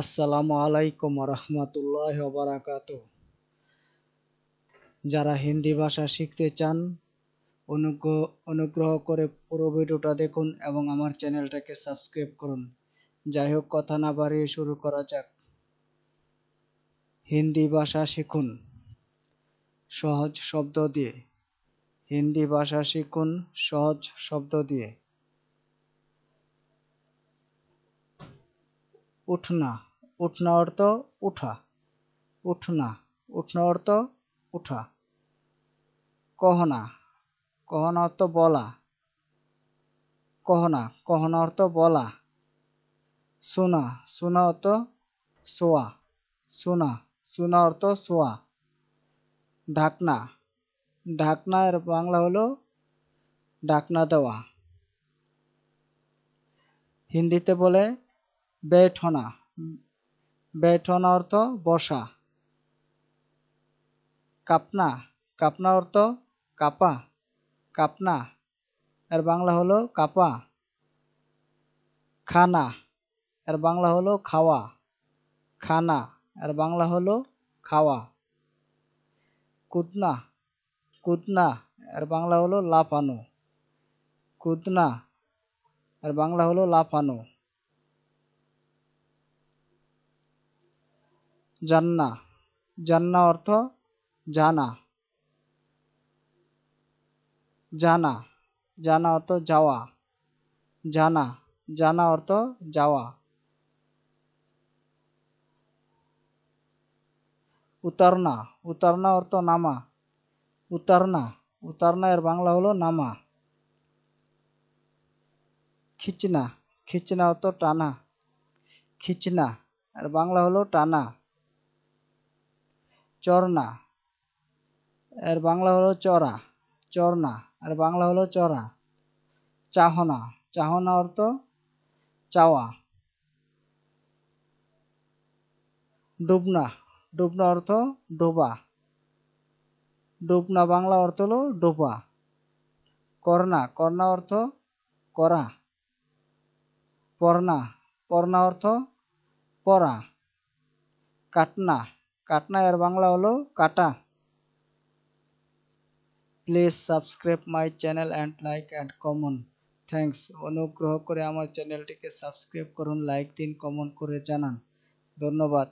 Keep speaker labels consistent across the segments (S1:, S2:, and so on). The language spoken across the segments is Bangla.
S1: আসসালামু আলাইকুম রহমতুল্লাহ বারাকাত যারা হিন্দি ভাষা শিখতে চান অনুগ্রহ অনুগ্রহ করে পুরো ভিডিওটা দেখুন এবং আমার চ্যানেলটাকে সাবস্ক্রাইব করুন যাই হোক কথা না বাড়িয়ে শুরু করা যাক হিন্দি ভাষা শিখুন সহজ শব্দ দিয়ে হিন্দি ভাষা শিখুন সহজ শব্দ দিয়ে উঠনা উঠনা অর্থ উঠা উঠনা উঠনা অর্থ উঠা কহনা কহনা অর্থ বলা কহনা কহনা অর্থ বলা সোনা সোনা অর্থ সোয়া সোনা সোনা অর্থ সোয়া ঢাকনা ঢাকনা এর বাংলা হলো ঢাকনা দেওয়া হিন্দিতে বলে বেঠনা বেঠনা অর্থ বসা কাপনা কাপনা অর্থ কাপা কাপনা এর বাংলা হলো কাপা খানা এর বাংলা হলো খাওয়া খানা এর বাংলা হলো খাওয়া কুতনা কুতনা এর বাংলা হলো লাফানো কুতনা এর বাংলা হলো লাফানো জান্না জান্না অর্থ জানা জানা জানা অর্থ যাওয়া জানা জানা অর্থ যাওয়া উতারনা উতারনা অর্থ নামা উতারনা উতারনা এর বাংলা হলো নামা খিচনা খিচনা অর্থ টানা খিচনা আর বাংলা হলো টানা চরনা এর বাংলা হলো চরা চরনা আর বাংলা হলো চরা চাহনা চাহনা অর্থ চাওয়া ডুবনা ডুবনা অর্থ ডোবা ডুবনা বাংলা অর্থ হলো ডোবা কর্ণা কর্ণা অর্থ করা পর্ণা পর্ণা অর্থ পরা কাটনা কাটনা এর বাংলা হল কাটা please subscribe my channel and like and comment thanks অনুগ্রহ করে আমার চ্যানেলটিকে সাবস্ক্রাইব করুন লাইক দিন কমন করে জানান ধন্যবাদ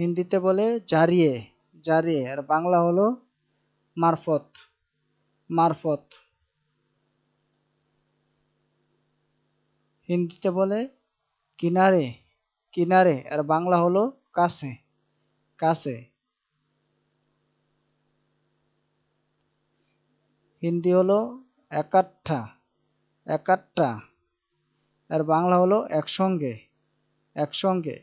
S1: হিন্দিতে বলে জারিয়ে জারিয়ে আর বাংলা হলো মারফত মারফত হিন্দিতে বলে কিনারে কিনারে আর বাংলা হলো কাছে কাছে হিন্দি হলো একাঠা একাট্টা আর বাংলা হলো একসঙ্গে একসঙ্গে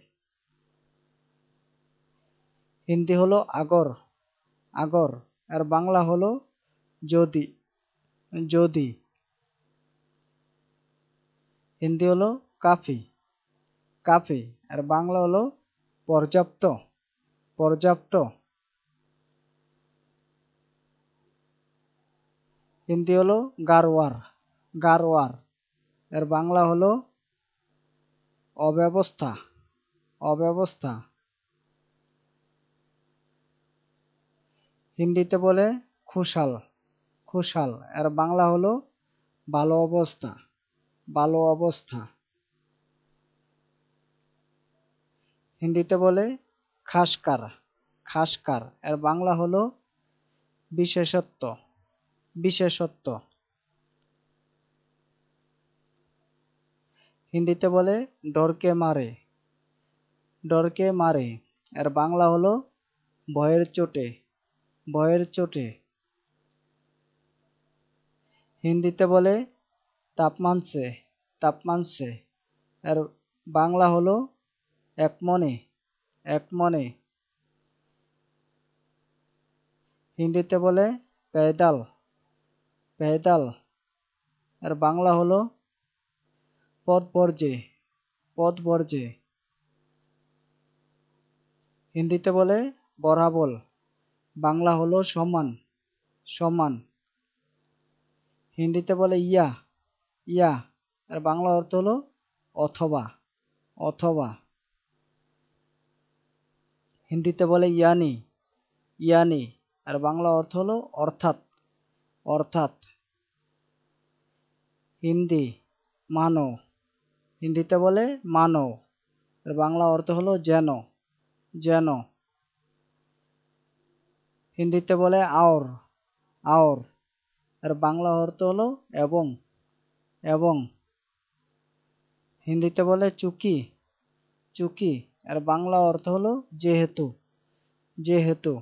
S1: হিন্দি হলো আগর আগর আর বাংলা হলো যদি যদি হিন্দি হলো কাফি কাফি আর বাংলা হলো পর্যাপ্ত পর্যাপ্ত হিন্দি হলো গারোয়ার গারোয়ার এর বাংলা হলো অব্যবস্থা অব্যবস্থা হিন্দিতে বলে খুশাল খুশাল এর বাংলা হলো ভালো অবস্থা ভালো অবস্থা হিন্দিতে বলে খাসকার খাসকার এর বাংলা হলো বিশেষত্ব বিশেষত্ব হিন্দিতে বলে ডরকে মারে ডরকে মারে এর বাংলা হলো ভয়ের চোটে ভয়ের চোটে হিন্দিতে বলে তাপমানসে তাপমানসে এর বাংলা হলো এক মনে হিন্দিতে বলে পেদাল পেদাল আর বাংলা হলো পদ বর্জে পদ বর্জে হিন্দিতে বলে বরাবল বাংলা হলো সমান সমান হিন্দিতে বলে ইয়া ইয়া আর বাংলা অর্থ হলো অথবা অথবা হিন্দিতে বলে ইয়ানি ইয়ানি আর বাংলা অর্থ হলো অর্থাৎ অর্থাৎ হিন্দি মানো হিন্দিতে বলে মানো আর বাংলা অর্থ হলো যেন যেন হিন্দিতে বলে আওর আওর আর বাংলা অর্থ হলো এবং এবং হিন্দিতে বলে চুকি চুকি এর বাংলা অর্থ হলো যেহেতু যেহেতু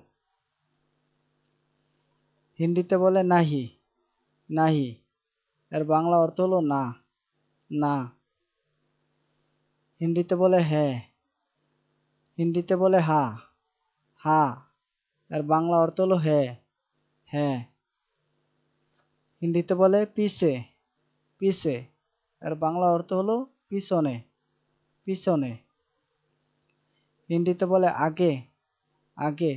S1: হিন্দিতে বলে নাহি নাহি এর বাংলা অর্থ হলো না না হিন্দিতে বলে হ্যাঁ হিন্দিতে বলে হা হা এর বাংলা অর্থ হলো হ্যাঁ হ্যাঁ হিন্দিতে বলে পিসে পিসে এর বাংলা অর্থ হলো পিছনে পিছনে হিন্দিতে বলে আগে আগে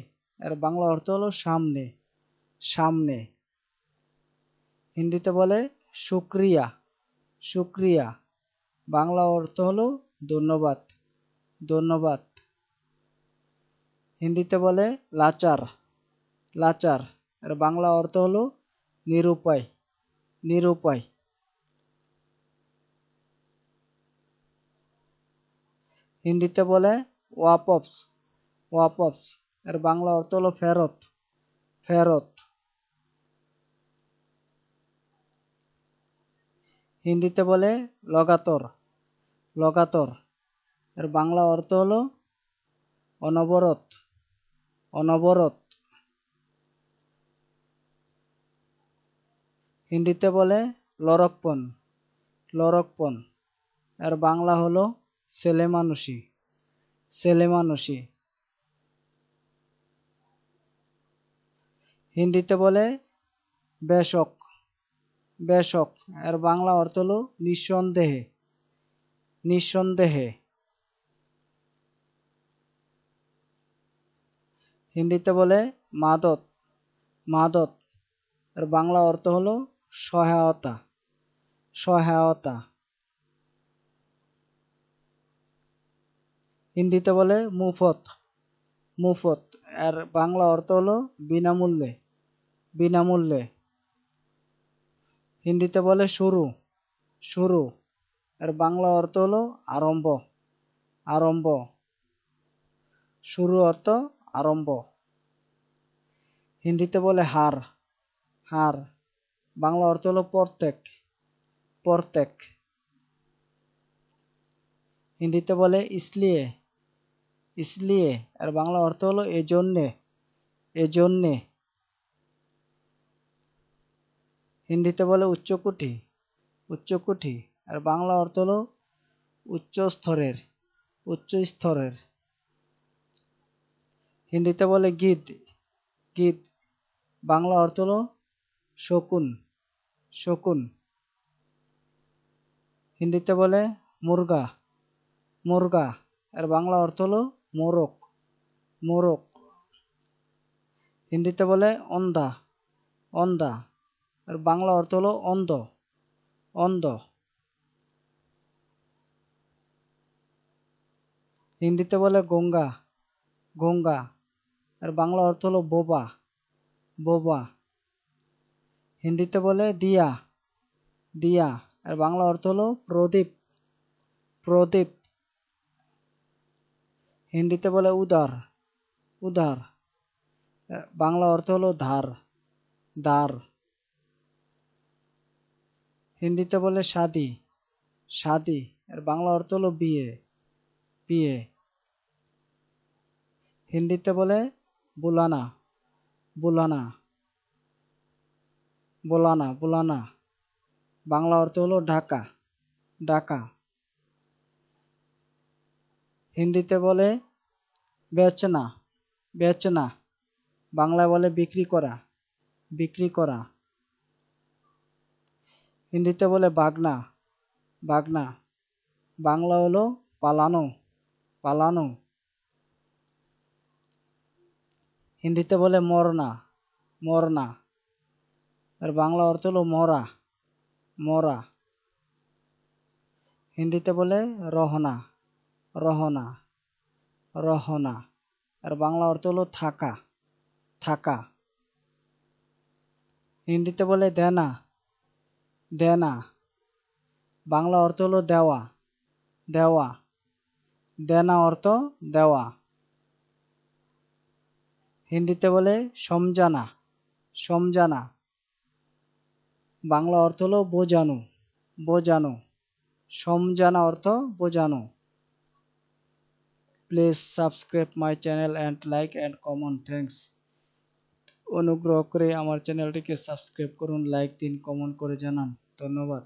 S1: এর বাংলা অর্থ হলো সামনে সামনে হিন্দিতে বলে শুক্রিয়া শুক্রিয়া বাংলা অর্থ হলো ধন্যবাদ ধন্যবাদ হিন্দিতে বলে লাচার লাচার এর বাংলা অর্থ হলো নিরুপায় নিরুপায় হিন্দিতে বলে ওয়াপপস ওয়াপপস এর বাংলা অর্থ হলো ফেরত ফেরত হিন্দিতে বলে লগাতর লগাতর এর বাংলা অর্থ হলো অনবরত অনবরত হিন্দিতে বলে লরকপন লরকপন এর বাংলা হলো ছেলে মানুষী সেলেমানসি হিন্দিতে বলে বেশক বেশক এর বাংলা অর্থ হল নিঃসন্দেহে নিঃসন্দেহে হিন্দিতে বলে মাদত মাদত এর বাংলা অর্থ হলো সহায়তা সহায়তা হিন্দিতে বলে মুফত মুফত আর বাংলা অর্থ হলো বিনামূল্যে বিনামূল্যে হিন্দিতে বলে শুরু শুরু আর বাংলা অর্থ হলো আরম্ভ আরম্ভ শুরু অর্থ আরম্ভ হিন্দিতে বলে হার হার বাংলা অর্থ হলো প্রত্যেক প্রত্যেক হিন্দিতে বলে ইসলিয়ে ইসলিয়ে আর বাংলা অর্থ হলো এজন্যে এজন্যে হিন্দিতে বলে উচ্চকুটি উচ্চকুটি আর বাংলা অর্থ হলো উচ্চ স্তরের উচ্চ স্তরের হিন্দিতে বলে গীত গীত বাংলা অর্থ হলো শকুন শকুন হিন্দিতে বলে মুরগা মুরগা আর বাংলা অর্থ হলো মোরক মোরক হিন্দিতে বলে অন্ধা অন্ধা আর বাংলা অর্থ হলো অন্ধ অন্ধ হিন্দিতে বলে গঙ্গা গঙ্গা আর বাংলা অর্থ হলো বোবা বোবা হিন্দিতে বলে দিয়া দিয়া আর বাংলা অর্থ হলো প্রদীপ প্রদীপ হিন্দিতে বলে উদার উদার বাংলা অর্থ হলো ধার দার হিন্দিতে বলে সাদি সাদি এর বাংলা অর্থ হলো বিয়ে বিয়ে হিন্দিতে বলে বুলানা বুলানা বোলানা বোলানা বাংলা অর্থ হলো ঢাকা ঢাকা হিন্দিতে বলে বেচনা বেচনা বাংলায় বলে বিক্রি করা বিক্রি করা হিন্দিতে বলে বাগনা বাগনা বাংলা হলো পালানো পালানো হিন্দিতে বলে মরনা মরনা আর বাংলা অর্থ হলো মরা মরা হিন্দিতে বলে রহনা রহনা রহনা আর বাংলা অর্থ হলো থাকা থাকা হিন্দিতে বলে দেনা দেনা বাংলা অর্থ হলো দেওয়া দেওয়া দেনা অর্থ দেওয়া হিন্দিতে বলে সমজানা সমজানা বাংলা অর্থ হলো বোঝানো বোঝানো সমজানা অর্থ বোঝানো please subscribe my channel and like and comment thanks অনুগ্রহ করে আমার চ্যানেলটিকে সাবস্ক্রাইব করুন লাইক দিন কমেন্ট করে জানান ধন্যবাদ